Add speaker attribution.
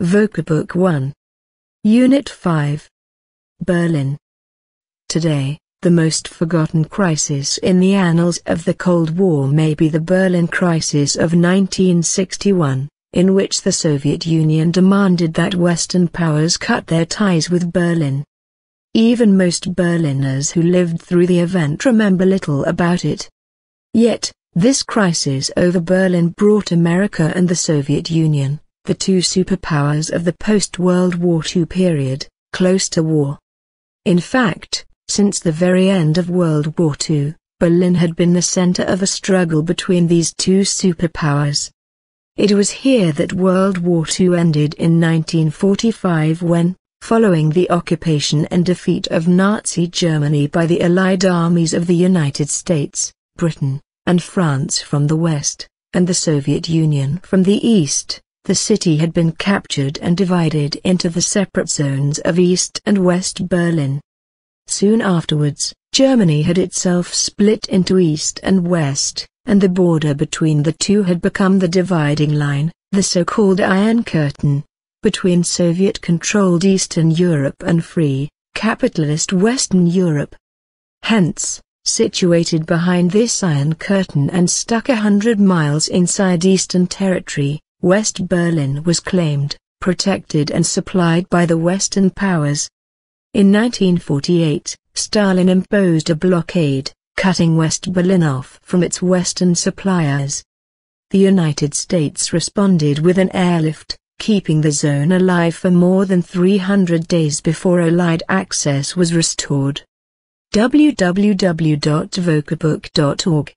Speaker 1: Vocabok 1. Unit 5. Berlin. Today, the most forgotten crisis in the annals of the Cold War may be the Berlin Crisis of 1961, in which the Soviet Union demanded that Western powers cut their ties with Berlin. Even most Berliners who lived through the event remember little about it. Yet, this crisis over Berlin brought America and the Soviet Union the two superpowers of the post-World War II period, close to war. In fact, since the very end of World War II, Berlin had been the center of a struggle between these two superpowers. It was here that World War II ended in 1945 when, following the occupation and defeat of Nazi Germany by the Allied armies of the United States, Britain, and France from the west, and the Soviet Union from the east, the city had been captured and divided into the separate zones of East and West Berlin. Soon afterwards, Germany had itself split into East and West, and the border between the two had become the dividing line, the so-called Iron Curtain, between Soviet-controlled Eastern Europe and free, capitalist Western Europe. Hence, situated behind this Iron Curtain and stuck a hundred miles inside Eastern territory, West Berlin was claimed, protected and supplied by the Western powers. In 1948, Stalin imposed a blockade, cutting West Berlin off from its Western suppliers. The United States responded with an airlift, keeping the zone alive for more than 300 days before Allied access was restored. www.vocabook.org